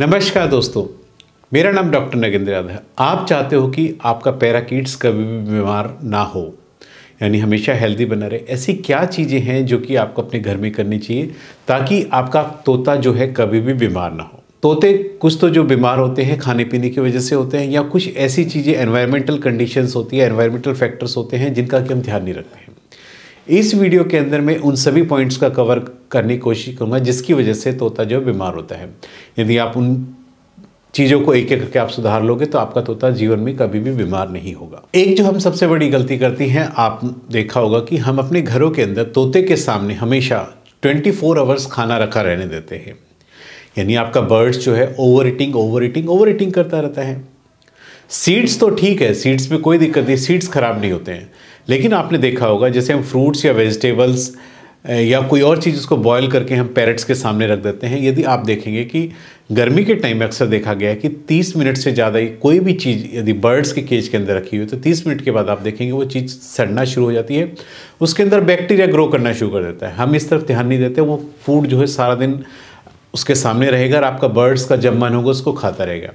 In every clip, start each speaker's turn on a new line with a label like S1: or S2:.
S1: नमस्कार दोस्तों मेरा नाम डॉक्टर नगेंद्र यादव है आप चाहते हो कि आपका पैराकिड्स कभी भी बीमार ना हो यानी हमेशा हेल्दी बना रहे ऐसी क्या चीज़ें हैं जो कि आपको अपने घर में करनी चाहिए ताकि आपका तोता जो है कभी भी बीमार ना हो तोते कुछ तो जो बीमार होते हैं खाने पीने की वजह से होते हैं या कुछ ऐसी चीज़ें एन्वायरमेंटल कंडीशंस होती है एन्वायरमेंटल फैक्टर्स होते हैं जिनका कि हम ध्यान नहीं रखते हैं इस वीडियो के अंदर मैं उन सभी पॉइंट्स का कवर करने की कोशिश करूँगा जिसकी वजह से तोता जो बीमार होता है यदि आप उन चीज़ों को एक एक करके आप सुधार लोगे तो आपका तोता जीवन में कभी भी बीमार नहीं होगा एक जो हम सबसे बड़ी गलती करती हैं आप देखा होगा कि हम अपने घरों के अंदर तोते के सामने हमेशा 24 फोर आवर्स खाना रखा रहने देते हैं यानी आपका बर्ड्स जो है over eating over eating over eating करता रहता है सीड्स तो ठीक है सीड्स में कोई दिक्कत नहीं सीड्स खराब नहीं होते हैं लेकिन आपने देखा होगा जैसे हम फ्रूट्स या वेजिटेबल्स या कोई और चीज़ उसको बॉयल करके हम पैरट्स के सामने रख देते हैं यदि आप देखेंगे कि गर्मी के टाइम में अक्सर देखा गया है कि 30 मिनट से ज़्यादा कोई भी चीज़ यदि बर्ड्स के केज के अंदर रखी हुई तो 30 मिनट के बाद आप देखेंगे वो चीज़ सड़ना शुरू हो जाती है उसके अंदर बैक्टीरिया ग्रो करना शुरू कर देता है हम इस तरफ ध्यान नहीं देते वो फूड जो है सारा दिन उसके सामने रहेगा और आपका बर्ड्स का जब मन होगा उसको खाता रहेगा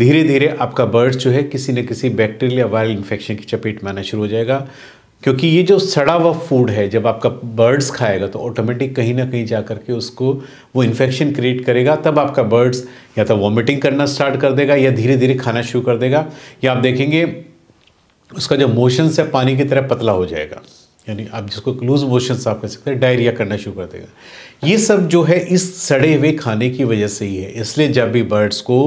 S1: धीरे धीरे आपका बर्ड जो है किसी न किसी बैक्टीरियल या वायरल इन्फेक्शन की चपेट में आना शुरू हो जाएगा क्योंकि ये जो सड़ा हुआ फूड है जब आपका बर्ड्स खाएगा तो ऑटोमेटिक कहीं ना कहीं जा करके उसको वो इन्फेक्शन क्रिएट करेगा तब आपका बर्ड्स या तो वॉमिटिंग करना स्टार्ट कर देगा या धीरे धीरे खाना शुरू कर देगा या आप देखेंगे उसका जो मोशंस है पानी की तरह पतला हो जाएगा यानी आप जिसको लूज मोशन आप कह सकते हैं डायरिया करना शुरू कर देगा ये सब जो है इस सड़े हुए खाने की वजह से ही है इसलिए जब भी बर्ड्स को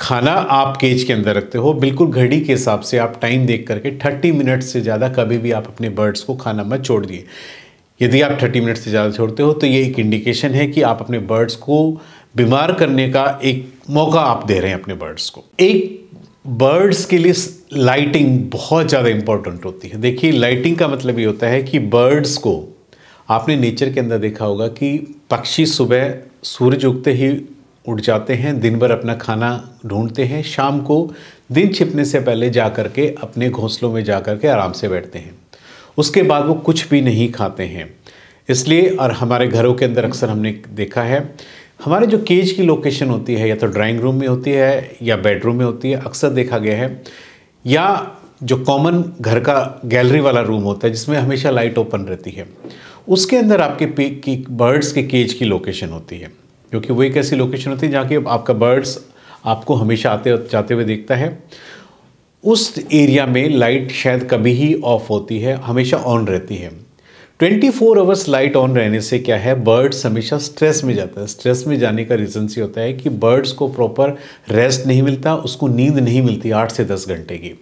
S1: खाना आप केज के अंदर रखते हो बिल्कुल घड़ी के हिसाब से आप टाइम देख करके थर्टी मिनट से ज़्यादा कभी भी आप अपने बर्ड्स को खाना मत छोड़ दिए यदि आप थर्टी मिनट से ज़्यादा छोड़ते हो तो ये एक इंडिकेशन है कि आप अपने बर्ड्स को बीमार करने का एक मौका आप दे रहे हैं अपने बर्ड्स को एक बर्ड्स के लिए लाइटिंग बहुत ज़्यादा इम्पॉर्टेंट होती है देखिए लाइटिंग का मतलब ये होता है कि बर्ड्स को आपने नेचर के अंदर देखा होगा कि पक्षी सुबह सूरज उगते ही उठ जाते हैं दिन भर अपना खाना ढूंढते हैं शाम को दिन छिपने से पहले जा कर के अपने घोंसलों में जा कर के आराम से बैठते हैं उसके बाद वो कुछ भी नहीं खाते हैं इसलिए और हमारे घरों के अंदर अक्सर हमने देखा है हमारे जो केज की लोकेशन होती है या तो ड्राइंग रूम में होती है या बेडरूम में होती है अक्सर देखा गया है या जो कॉमन घर का गैलरी वाला रूम होता है जिसमें हमेशा लाइट ओपन रहती है उसके अंदर आपके पे की बर्ड्स के केज की लोकेशन होती है क्योंकि वो एक ऐसी लोकेशन होती है जहाँ कि आपका बर्ड्स आपको हमेशा आते जाते हुए देखता है उस एरिया में लाइट शायद कभी ही ऑफ होती है हमेशा ऑन रहती है twenty four hours light on रहने से क्या है बर्ड्स हमेशा स्ट्रेस में जाता है स्ट्रेस में जाने का रीज़न ये होता है कि बर्ड्स को प्रॉपर रेस्ट नहीं मिलता उसको नींद नहीं मिलती आठ से दस घंटे की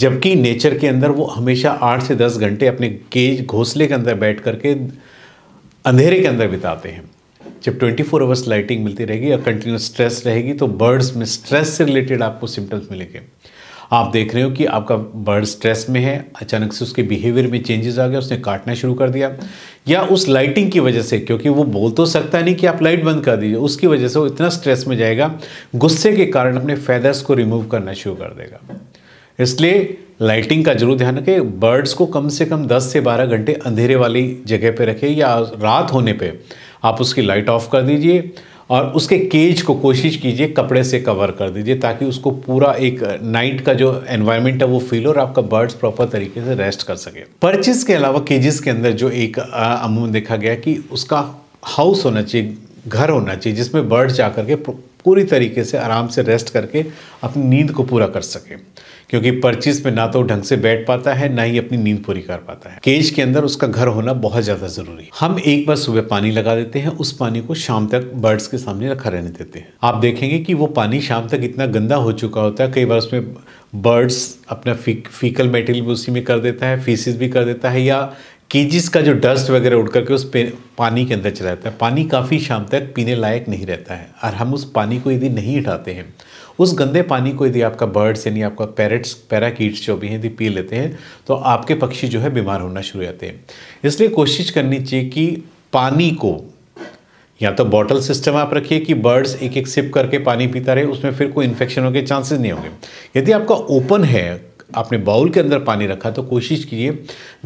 S1: जबकि नेचर के अंदर वो हमेशा आठ से दस घंटे अपने केज घोंसले के अंदर बैठ करके अंधेरे के अंदर बिताते हैं जब 24 फोर आवर्स लाइटिंग मिलती रहेगी या कंटिन्यूस स्ट्रेस रहेगी तो बर्ड्स में स्ट्रेस से रिलेटेड आपको सिम्टम्स मिलेंगे आप देख रहे हो कि आपका बर्ड स्ट्रेस में है अचानक से उसके बिहेवियर में चेंजेस आ गया उसने काटना शुरू कर दिया या उस लाइटिंग की वजह से क्योंकि वो बोल तो सकता नहीं कि आप लाइट बंद कर दीजिए उसकी वजह से वो इतना स्ट्रेस में जाएगा गुस्से के कारण अपने फैदर्स को रिमूव करना शुरू कर देगा इसलिए लाइटिंग का जरूर ध्यान रखें बर्ड्स को कम से कम 10 से 12 घंटे अंधेरे वाली जगह पर रखें या रात होने पे आप उसकी लाइट ऑफ कर दीजिए और उसके केज को कोशिश कीजिए कपड़े से कवर कर दीजिए ताकि उसको पूरा एक नाइट का जो एनवायरनमेंट है वो फील हो और आपका बर्ड्स प्रॉपर तरीके से रेस्ट कर सके परचेज के अलावा केजेस के अंदर जो एक अमूमन देखा गया कि उसका हाउस होना चाहिए घर होना चाहिए जिसमें बर्ड जा करके पूरी तरीके से आराम से रेस्ट करके अपनी नींद को पूरा कर सकें क्योंकि परचेज में ना तो ढंग से बैठ पाता है ना ही अपनी नींद पूरी कर पाता है केज के अंदर उसका घर होना बहुत ज़्यादा ज़रूरी है हम एक बार सुबह पानी लगा देते हैं उस पानी को शाम तक बर्ड्स के सामने रखा रहने देते हैं आप देखेंगे कि वो पानी शाम तक इतना गंदा हो चुका होता है कई बार उसमें बर्ड्स अपना फी, फीकल मेटेरियल भी उसी में कर देता है फीसिस भी कर देता है या केजिस का जो डस्ट वगैरह उड़ करके उस पानी के अंदर चला जाता है पानी काफ़ी शाम तक पीने लायक नहीं रहता है और हम उस पानी को यदि नहीं हटाते हैं उस गंदे पानी को यदि आपका बर्ड्स यानी आपका पैरट्स पैराकीट्स जो भी हैं यदि पी लेते हैं तो आपके पक्षी जो है बीमार होना शुरू हो जाते हैं इसलिए कोशिश करनी चाहिए कि पानी को या तो बॉटल सिस्टम आप रखिए कि बर्ड्स एक एक सिप करके पानी पीता रहे उसमें फिर कोई इन्फेक्शन होने के चांसेस नहीं होंगे यदि आपका ओपन है आपने बाउल के अंदर पानी रखा तो कोशिश कीजिए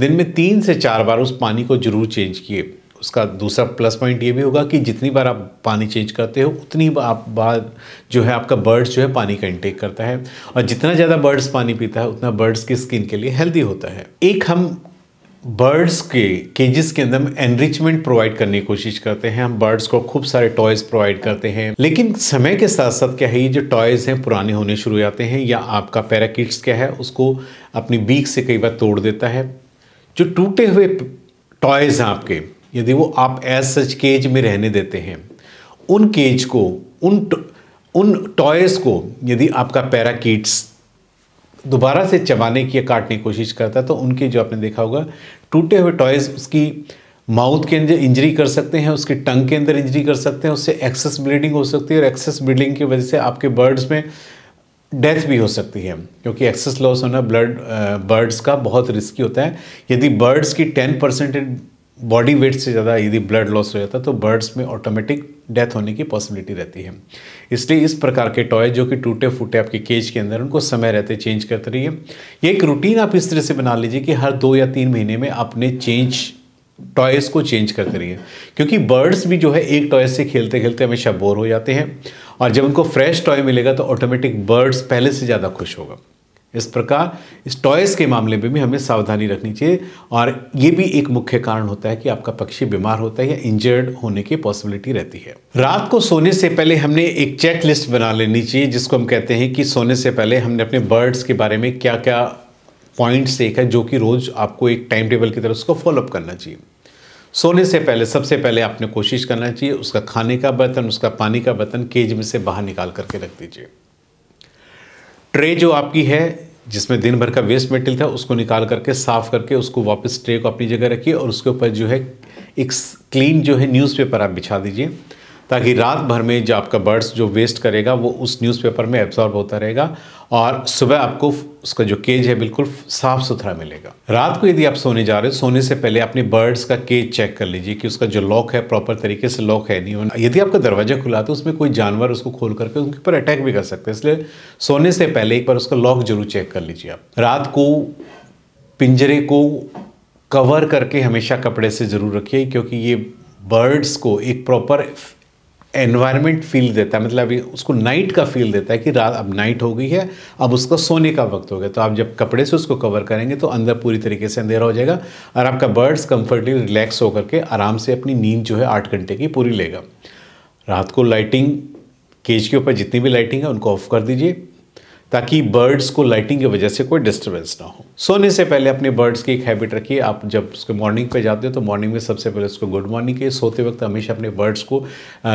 S1: दिन में तीन से चार बार उस पानी को ज़रूर चेंज किए उसका दूसरा प्लस पॉइंट ये भी होगा कि जितनी बार आप पानी चेंज करते हो उतनी आप बार जो है आपका बर्ड्स जो है पानी का इंटेक करता है और जितना ज़्यादा बर्ड्स पानी पीता है उतना बर्ड्स की स्किन के लिए हेल्दी होता है एक हम बर्ड्स के केजेस के अंदर हम एनरिचमेंट प्रोवाइड करने की कोशिश करते हैं हम बर्ड्स को खूब सारे टॉयज प्रोवाइड करते हैं लेकिन समय के साथ साथ क्या है ये जो टॉयज हैं पुराने होने शुरू हो जाते हैं या आपका पैराकिट्स क्या है उसको अपनी बीक से कई बार तोड़ देता है जो टूटे हुए टॉयज हैं आपके यदि वो आप एज सच केज में रहने देते हैं उन केज को उन उन टॉयज को यदि आपका पैराकिट्स दोबारा से चबाने की या काटने की कोशिश करता है तो उनके जो आपने देखा होगा टूटे हुए टॉयज़ उसकी माउथ के अंदर इंजरी कर सकते हैं उसके टंग के अंदर इंजरी कर सकते हैं उससे एक्सेस ब्लीडिंग हो सकती है और एक्सेस ब्लीडिंग की वजह से आपके बर्ड्स में डेथ भी हो सकती है क्योंकि एक्सेस लॉस होना ब्लड बर्ड्स का बहुत रिस्की होता है यदि बर्ड्स की टेन परसेंट बॉडी वेट से ज़्यादा यदि ब्लड लॉस हो जाता है तो बर्ड्स में ऑटोमेटिक डेथ होने की पॉसिबिलिटी रहती है इसलिए इस प्रकार के टॉय जो कि टूटे फूटे आपके केज के अंदर उनको समय रहते चेंज करते रहिए ये एक रूटीन आप इस तरह से बना लीजिए कि हर दो या तीन महीने में अपने चेंज टॉयज़ को चेंज करते रहिए क्योंकि बर्ड्स भी जो है एक टॉय से खेलते खेलते हमेशा बोर हो जाते हैं और जब उनको फ्रेश टॉय मिलेगा तो ऑटोमेटिक बर्ड्स पहले से ज़्यादा खुश होगा इस प्रकार इस टॉयस के मामले में भी हमें सावधानी रखनी चाहिए और ये भी एक मुख्य कारण होता है कि आपका पक्षी बीमार होता है या इंजर्ड होने की पॉसिबिलिटी रहती है रात को सोने से पहले हमने एक चेक लिस्ट बना लेनी चाहिए जिसको हम कहते हैं कि सोने से पहले हमने अपने बर्ड्स के बारे में क्या क्या पॉइंट्स एक है जो कि रोज़ आपको एक टाइम टेबल की तरफ उसको फॉलोअप करना चाहिए सोने से पहले सबसे पहले आपने कोशिश करना चाहिए उसका खाने का बर्तन उसका पानी का बर्तन केज में से बाहर निकाल करके रख दीजिए ट्रे जो आपकी है जिसमें दिन भर का वेस्ट मेटेरियल था उसको निकाल करके साफ करके उसको वापस ट्रे को अपनी जगह रखिए और उसके ऊपर जो है एक क्लीन जो है न्यूज़पेपर आप बिछा दीजिए ताकि रात भर में जो आपका बर्ड्स जो वेस्ट करेगा वो उस न्यूज़पेपर में एब्जॉर्ब होता रहेगा और सुबह आपको उसका जो केज है बिल्कुल साफ सुथरा मिलेगा रात को यदि आप सोने जा रहे हो सोने से पहले अपने बर्ड्स का केज चेक कर लीजिए कि उसका जो लॉक है प्रॉपर तरीके से लॉक है नहीं यदि आपका दरवाजा खुला तो उसमें कोई जानवर उसको खोल करके उनके ऊपर अटैक भी कर सकते हैं इसलिए सोने से पहले एक बार उसका लॉक जरूर चेक कर लीजिए आप रात को पिंजरे को कवर करके हमेशा कपड़े से ज़रूर रखिए क्योंकि ये बर्ड्स को एक प्रॉपर एनवायरमेंट फील देता है मतलब उसको नाइट का फील देता है कि रात अब नाइट हो गई है अब उसका सोने का वक्त हो गया तो आप जब कपड़े से उसको कवर करेंगे तो अंदर पूरी तरीके से अंधेरा हो जाएगा और आपका बर्ड्स कंफर्टली रिलैक्स होकर के आराम से अपनी नींद जो है आठ घंटे की पूरी लेगा रात को लाइटिंग केज के ऊपर जितनी भी लाइटिंग है उनको ऑफ कर दीजिए ताकि बर्ड्स को लाइटिंग की वजह से कोई डिस्टर्बेंस ना हो सोने से पहले अपने बर्ड्स की एक हैबिट रखिए आप जब उसके मॉर्निंग पे जाते हो तो मॉर्निंग में सबसे पहले उसको गुड मॉर्निंग कहिए सोते वक्त हमेशा अपने बर्ड्स को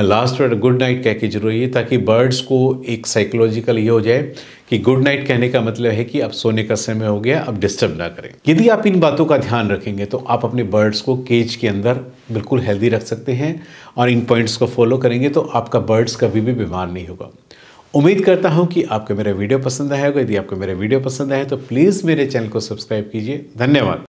S1: लास्ट वर्ड गुड नाइट कह के जरूर ये ताकि बर्ड्स को एक साइकोलॉजिकल ये हो जाए कि गुड नाइट कहने का मतलब है कि अब सोने का समय हो गया अब डिस्टर्ब ना करें यदि आप इन बातों का ध्यान रखेंगे तो आप अपने बर्ड्स को केज के अंदर बिल्कुल हेल्दी रख सकते हैं और इन पॉइंट्स को फॉलो करेंगे तो आपका बर्ड्स कभी भी बीमार नहीं होगा उम्मीद करता हूँ कि आपको मेरा वीडियो पसंद आएगा यदि आपको मेरा वीडियो पसंद आए तो प्लीज़ मेरे चैनल को सब्सक्राइब कीजिए धन्यवाद